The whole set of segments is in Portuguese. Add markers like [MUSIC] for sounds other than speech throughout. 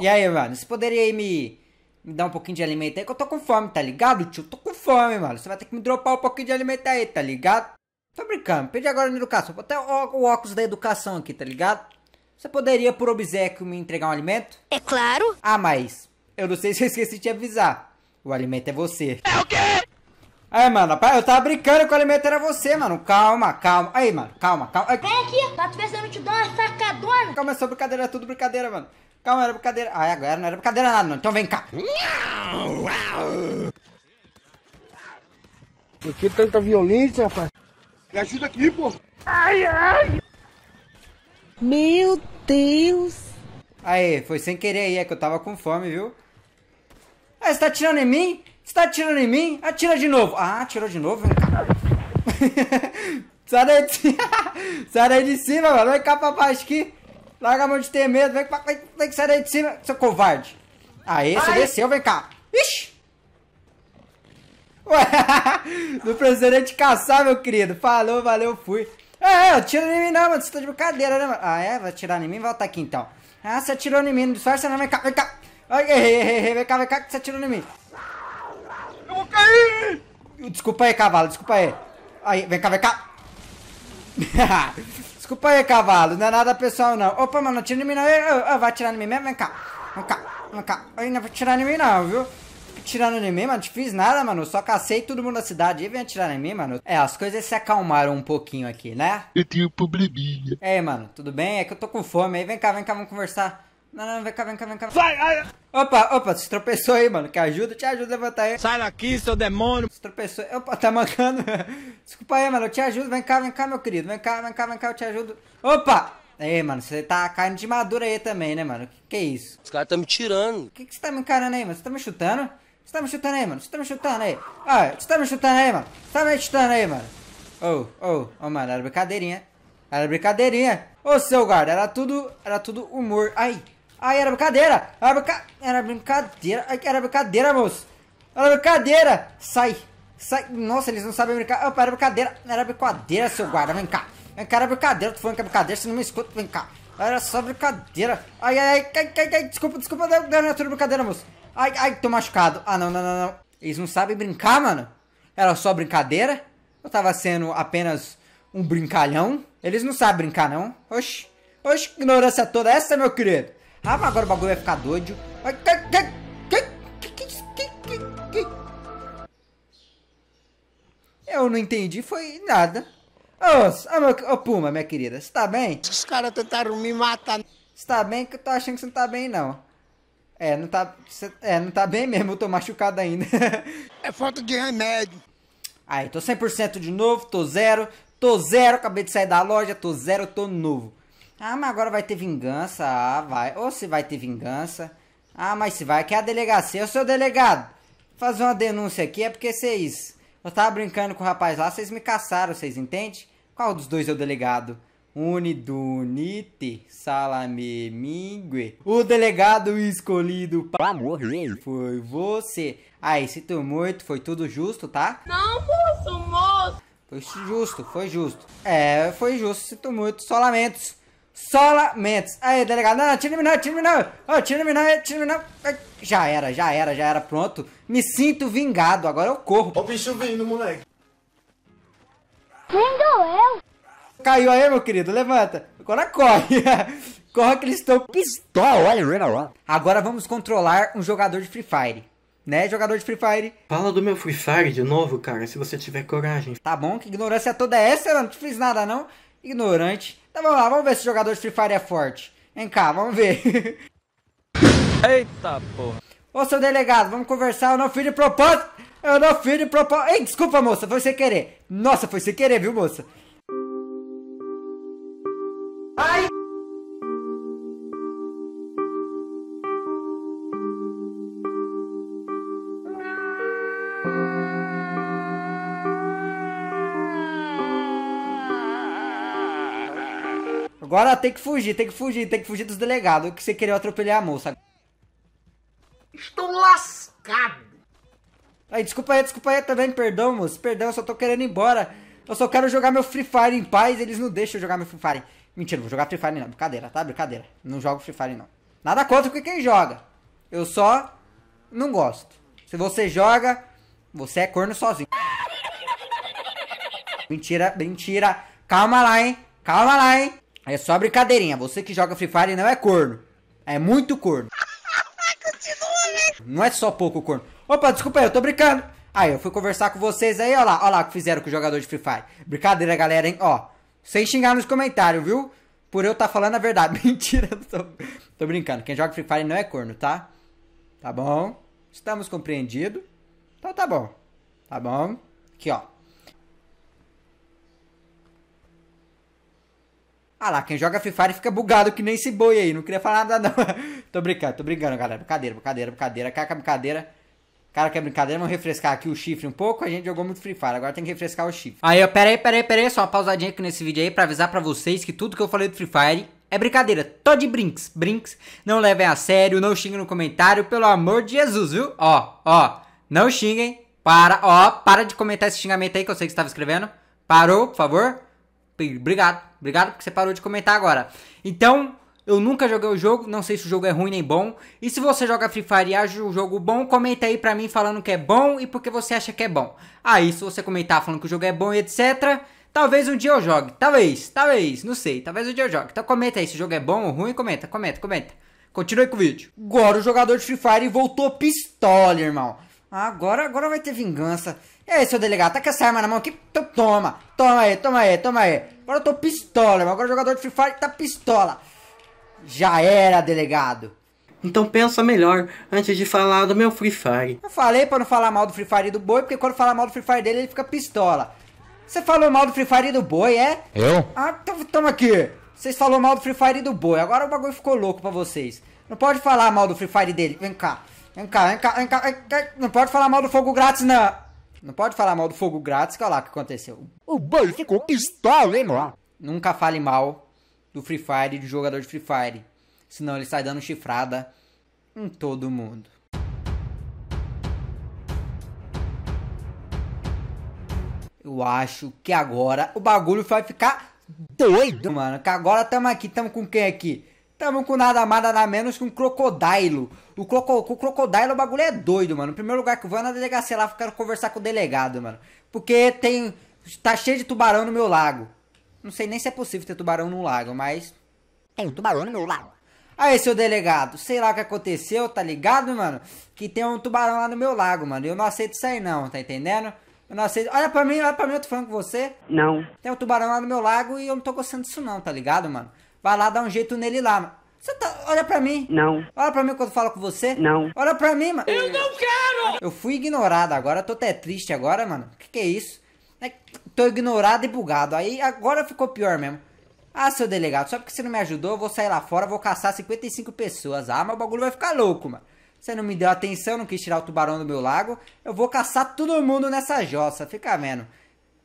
E aí, mano, você poderia aí me, me dar um pouquinho de alimento aí? Que eu tô com fome, tá ligado, tio? Tô com fome, mano. Você vai ter que me dropar um pouquinho de alimento aí, tá ligado? Tô brincando, pedi agora na educação. Vou até o, o óculos da educação aqui, tá ligado? Você poderia, por obséquio, me entregar um alimento? É claro. Ah, mas eu não sei [LAUGHS] se eu esqueci de te avisar. O alimento é você. É o quê? Aí, mano, eu tava brincando que o alimento era você, mano. Calma, calma. Aí, mano, calma, calma. Aí. Vem aqui, tá te pensando te dar uma facadona. Calma, é só brincadeira, é tudo brincadeira, mano. Calma, era brincadeira. Ah, agora não era brincadeira nada, mano. Então vem cá. Por que tanta violência, rapaz? Me ajuda aqui, pô. Ai, ai. Meu Deus. Aí, foi sem querer aí, é que eu tava com fome, viu? Ah, você tá atirando em mim? Está atirando em mim? Atira de novo. Ah, atirou de novo? [LAUGHS] Sai daí de cima. [LAUGHS] Sai daí de cima, mano. Vem cá pra baixo aqui. Larga a mão de ter medo. Vem, pra... que sai daí de cima, seu covarde. Aê, você Ai. desceu. Vem cá. Ixi. [LAUGHS] Ué, não nem te caçar, meu querido. Falou, valeu, fui. É, é, atira em mim não, mano. Você tá de brincadeira, né, mano? Ah, é? Vai atirar em mim? Volta aqui, então. Ah, você atirou em mim. Não disfarça não. Vem cá, vem cá. vem cá, vem cá que você atirou em mim. Desculpa aí, cavalo, desculpa aí. Aí, vem cá, vem cá. [LAUGHS] desculpa aí, cavalo, não é nada pessoal, não. Opa, mano, atira em mim, não. Eu, vai atirar em mim mesmo? Vem cá. Vem cá, vem cá. Aí, não vai atirar em mim, não, viu? atirando em mim, mano. Não fiz nada, mano. Só cacei todo mundo da cidade. E vem atirar em mim, mano. É, as coisas se acalmaram um pouquinho aqui, né? Eu tenho um probleminha. É, mano, tudo bem? É que eu tô com fome. Aí vem cá, vem cá, vamos conversar. Não, não, vem cá, vem cá, vem cá. sai ai. Opa, opa, se tropeçou aí, mano. Quer ajuda? Te ajudo a levantar aí. Sai daqui, seu demônio. Se tropeçou. Opa, tá mancando. [LAUGHS] Desculpa aí, mano. Eu te ajudo. Vem cá, vem cá, meu querido. Vem cá, vem cá, vem cá. Eu te ajudo. Opa! Ei, mano, você tá caindo de madura aí também, né, mano? Que que é isso? Os caras tão me tirando. O que que você tá me encarando aí, mano? Você tá me chutando? Você tá me chutando aí, mano? Você tá me chutando aí? Ah, você tá me chutando aí, mano? Você tá me chutando aí, mano? Oh, oh, oh, mano, era brincadeirinha. Era brincadeirinha. Ô, oh, seu guarda, era tudo, era tudo humor. Ai, Ai, era brincadeira! Era, brinca... era brincadeira! Ai, era brincadeira, moço! Era brincadeira! Sai! Sai! Nossa, eles não sabem brincar! Opa, era brincadeira! Era brincadeira, seu guarda! Vem cá! Vem cá, era brincadeira! Tu falando que é brincadeira, você não me escuta! Vem cá! Era só brincadeira! Ai, ai, ai! ai, ai desculpa, desculpa! Não, não era tudo brincadeira, moço! Ai, ai, tô machucado! Ah, não, não, não, não! Eles não sabem brincar, mano! Era só brincadeira? Eu tava sendo apenas um brincalhão? Eles não sabem brincar, não? Oxi! Oxi, ignorância toda essa, meu querido! Ah, mas agora o bagulho vai ficar doido. Eu não entendi, foi nada. Ô, oh, oh, Puma, minha querida, você tá bem? Os caras tentaram me matar. Você tá bem? Que eu tô achando que você não tá bem, não. É, não tá, cê, é, não tá bem mesmo, eu tô machucado ainda. [LAUGHS] é falta de remédio. Aí, tô 100% de novo, tô zero, tô zero, acabei de sair da loja, tô zero, tô novo. Ah, mas agora vai ter vingança. Ah, vai. Ou se vai ter vingança. Ah, mas se vai, que é a delegacia. Eu sou delegado. Fazer uma denúncia aqui é porque vocês. Eu tava brincando com o rapaz lá, vocês me caçaram, vocês entendem? Qual dos dois é o delegado? Unidunite Mingue. O delegado escolhido para morrer foi você. Aí, se tu foi tudo justo, tá? Não moço, moço. Foi justo, foi justo. É, foi justo. Se tu só lamentos solamente. Aí, delegado, não, não, tira-me não, tira não, oh, tira não, tira não. Já era, já era, já era, pronto. Me sinto vingado, agora eu corro. Ó o bicho vindo, moleque. Nem eu? Caiu aí, meu querido, levanta. Agora corre. [LAUGHS] corre que eles estão pistola, olha, Agora vamos controlar um jogador de Free Fire. Né, jogador de Free Fire? Fala do meu Free Fire de novo, cara, se você tiver coragem. Tá bom, que ignorância toda é essa, eu não te fiz nada não. Ignorante. Então vamos lá, vamos ver se o jogador de Free Fire é forte. Vem cá, vamos ver. [LAUGHS] Eita porra. Ô seu delegado, vamos conversar, eu não fiz de propósito. Eu não fiz de propósito. Ei, desculpa moça, foi sem querer. Nossa, foi sem querer, viu moça? Agora tem que fugir, tem que fugir, tem que fugir dos delegados, que você queria atropelar a moça. Estou lascado. Aí, desculpa aí, desculpa aí também, perdão, moço. Perdão, eu só tô querendo ir embora. Eu só quero jogar meu Free Fire em paz, eles não deixam eu jogar meu Free Fire. Mentira, vou jogar Free Fire não, brincadeira, tá? Brincadeira. Não jogo Free Fire não. Nada contra quem joga. Eu só não gosto. Se você joga, você é corno sozinho. Mentira, mentira. Calma lá, hein? Calma lá, hein? É só brincadeirinha. Você que joga Free Fire não é corno. É muito corno. Continua, né? Não é só pouco corno. Opa, desculpa aí, eu tô brincando. Aí, eu fui conversar com vocês aí, ó lá, ó lá o que fizeram com o jogador de Free Fire. Brincadeira, galera, hein? Ó, sem xingar nos comentários, viu? Por eu tá falando a verdade. [LAUGHS] Mentira, tô... tô brincando. Quem joga Free Fire não é corno, tá? Tá bom? Estamos compreendidos. Então tá bom. Tá bom? Aqui, ó. Ah lá, quem joga Free Fire fica bugado que nem esse boi aí. Não queria falar nada, não. [LAUGHS] tô brincando, tô brincando, galera. Brincadeira, brincadeira, brincadeira. Caca, é brincadeira. Cara, que é brincadeira, vamos refrescar aqui o chifre um pouco. A gente jogou muito Free Fire, agora tem que refrescar o chifre. Aí, ó, peraí, peraí, peraí, só uma pausadinha aqui nesse vídeo aí pra avisar pra vocês que tudo que eu falei do Free Fire é brincadeira, tô de brinks, brinks. Não levem a sério, não xinguem no comentário, pelo amor de Jesus, viu? Ó, ó, não xinguem, para, ó, para de comentar esse xingamento aí que eu sei que você tava escrevendo. Parou, por favor. Obrigado. Obrigado porque você parou de comentar agora. Então, eu nunca joguei o jogo, não sei se o jogo é ruim nem bom. E se você joga Free Fire e acha o jogo bom, comenta aí pra mim falando que é bom e porque você acha que é bom. Aí, se você comentar falando que o jogo é bom e etc, talvez um dia eu jogue. Talvez, talvez, não sei, talvez um dia eu jogue. Então comenta aí se o jogo é bom ou ruim, comenta, comenta, comenta. Continue com o vídeo. Agora o jogador de Free Fire voltou pistola, irmão. Agora, agora vai ter vingança. Ei, é, seu delegado, tá com essa arma na mão aqui? Então toma, toma aí, toma aí, toma aí. Agora eu tô pistola, irmão. Agora o jogador de Free Fire tá pistola. Já era, delegado. Então pensa melhor antes de falar do meu Free Fire. Eu falei pra não falar mal do Free Fire do boi, porque quando falar mal do Free Fire dele, ele fica pistola. Você falou mal do Free Fire do boi, é? Eu? Ah, então toma aqui. Vocês falaram mal do Free Fire do boi, agora o bagulho ficou louco pra vocês. Não pode falar mal do Free Fire dele. Vem cá, vem cá, vem cá, vem cá. Vem cá. Não pode falar mal do fogo grátis, não. Não pode falar mal do fogo grátis, que olha lá o que aconteceu. O banho se hein, lembra? Nunca fale mal do Free Fire, do jogador de Free Fire. Senão ele sai dando chifrada em todo mundo. Eu acho que agora o bagulho vai ficar doido, mano. Que agora tamo aqui, tamo com quem aqui? Tamo com nada mais, nada menos que um crocodilo. O, croco, o crocodilo, o bagulho é doido, mano. O primeiro lugar que eu vou é na delegacia lá, quero conversar com o delegado, mano. Porque tem. Tá cheio de tubarão no meu lago. Não sei nem se é possível ter tubarão no lago, mas. Tem um tubarão no meu lago. Aí, seu delegado, sei lá o que aconteceu, tá ligado, mano? Que tem um tubarão lá no meu lago, mano. Eu não aceito isso aí, não, tá entendendo? Eu não aceito. Olha pra mim, olha pra mim, eu tô falando com você. Não. Tem um tubarão lá no meu lago e eu não tô gostando disso, não, tá ligado, mano? Vai lá dar um jeito nele lá. Você tá. Olha pra mim. Não. Olha pra mim quando eu falo com você. Não. Olha pra mim, mano. Eu não quero! Eu fui ignorado agora, tô até triste agora, mano. Que que é isso? É, tô ignorado e bugado. Aí agora ficou pior mesmo. Ah, seu delegado, só porque você não me ajudou, eu vou sair lá fora, vou caçar 55 pessoas. Ah, mas o bagulho vai ficar louco, mano. Você não me deu atenção, não quis tirar o tubarão do meu lago. Eu vou caçar todo mundo nessa jossa, fica vendo.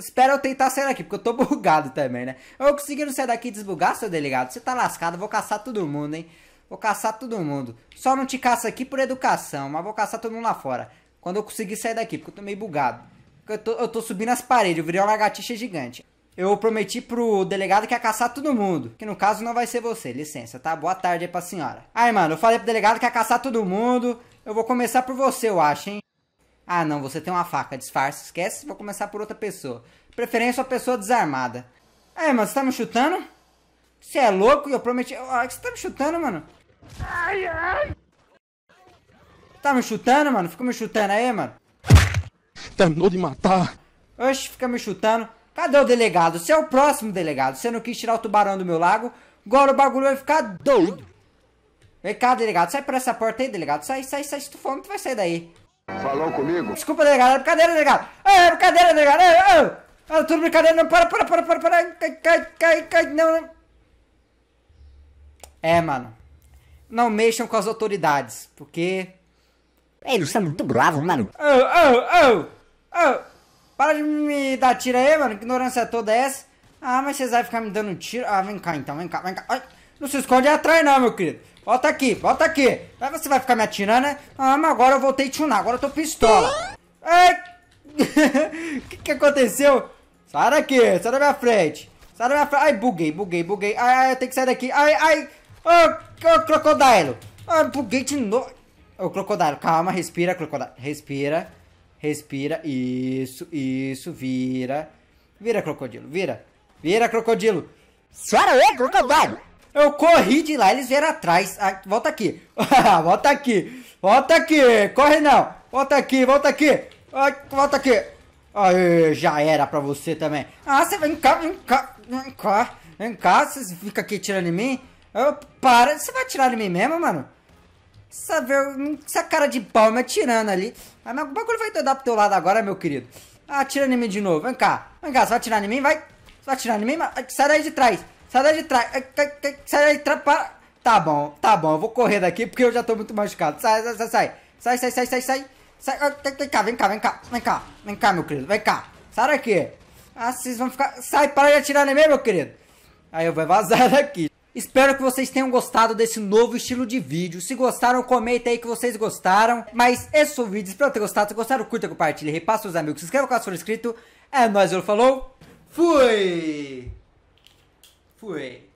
Espera eu tentar sair daqui, porque eu tô [LAUGHS] bugado também, né? Eu conseguindo sair daqui e desbugar, seu delegado? Você tá lascado, vou caçar todo mundo, hein? Vou caçar todo mundo. Só não te caça aqui por educação, mas vou caçar todo mundo lá fora. Quando eu conseguir sair daqui, porque eu tô meio bugado. Eu tô, eu tô subindo as paredes, eu virei uma lagartixa gigante. Eu prometi pro delegado que ia caçar todo mundo. Que no caso não vai ser você, licença, tá? Boa tarde aí pra senhora. Aí, mano, eu falei pro delegado que ia caçar todo mundo. Eu vou começar por você, eu acho, hein? Ah, não, você tem uma faca, disfarça, esquece, vou começar por outra pessoa. Preferência a pessoa desarmada. É, mano, você tá me chutando? Você é louco? Eu prometi... Ah, você tá me chutando, mano? Ai, ai. Tá me chutando, mano? Fica me chutando aí, mano. Terminou de matar. Oxe, fica me chutando. Cadê o delegado? Você é o próximo delegado. Você não quis tirar o tubarão do meu lago. Agora o bagulho vai ficar doido. Vem cá, delegado. Sai por essa porta aí, delegado. Sai, sai, sai. Se tu for, tu vai sair daí. Falou comigo? Desculpa, delegado, é brincadeira, delegado. É brincadeira, delegado. É, é, é tudo brincadeira, não, para, para, para, para, para. Cai, cai, cai, cai, não, não. É, mano. Não mexam com as autoridades, porque... Eles são muito bravos, mano. Oh, oh, oh, oh. Para de me dar tiro aí, mano. Que ignorância toda é essa? Ah, mas vocês vão ficar me dando tiro? Ah, vem cá então, vem cá, vem cá. Ai, não se esconde atrás não, meu querido. Volta aqui, volta aqui. Aí você vai ficar me atirando, né? Ah, mas agora eu voltei a tunar, agora eu tô pistola. Ai! O [LAUGHS] que, que aconteceu? Sai daqui, sai da minha frente. Sai da minha frente. Ai, buguei, buguei, buguei. Ai, ai, eu tenho que sair daqui. Ai, ai. Ô, oh, oh, crocodilo. Ai, ah, buguei de novo. Ô, oh, crocodilo, calma, respira, crocodilo. Respira, respira. Isso, isso, vira. Vira, crocodilo, vira. Vira, crocodilo. Sai daí, crocodilo. Eu corri de lá, eles vieram atrás. Ah, volta aqui. [LAUGHS] volta aqui. Volta aqui. Corre não. Volta aqui, volta aqui. Ah, volta aqui. Aê, já era pra você também. Ah, você vem cá, vem cá, vem cá. Vem cá, você fica aqui tirando em mim. Eu, para, você vai tirar em mim mesmo, mano? Essa, essa é cara de pau me atirando ali. Ah, mas o bagulho vai dar pro teu lado agora, meu querido. Ah, em mim de novo. Vem cá, vem cá, você vai atirar em mim, vai. Você vai atirar em mim, mas... sai daí de trás. Sai daí de trás. Sai daí de trás. Para. Tá bom, tá bom. Eu vou correr daqui porque eu já tô muito machucado. Sai, sai, sai, sai. Sai, sai, sai, sai, sai. sai. Vem cá, vem cá, vem cá. Vem cá, vem cá, meu querido. Vem cá. Sai daqui. Ah, vocês vão ficar... Sai, para de atirar em mim, meu querido. Aí eu vou vazar [LAUGHS] daqui. Espero que vocês tenham gostado desse novo estilo de vídeo. Se gostaram, comenta aí que vocês gostaram. Mas esse foi o vídeo. Espero ter gostado. Se gostaram, curta, compartilha, repassa os amigos. Se inscreva se for inscrito. É nóis, eu falou. Fui! Fui.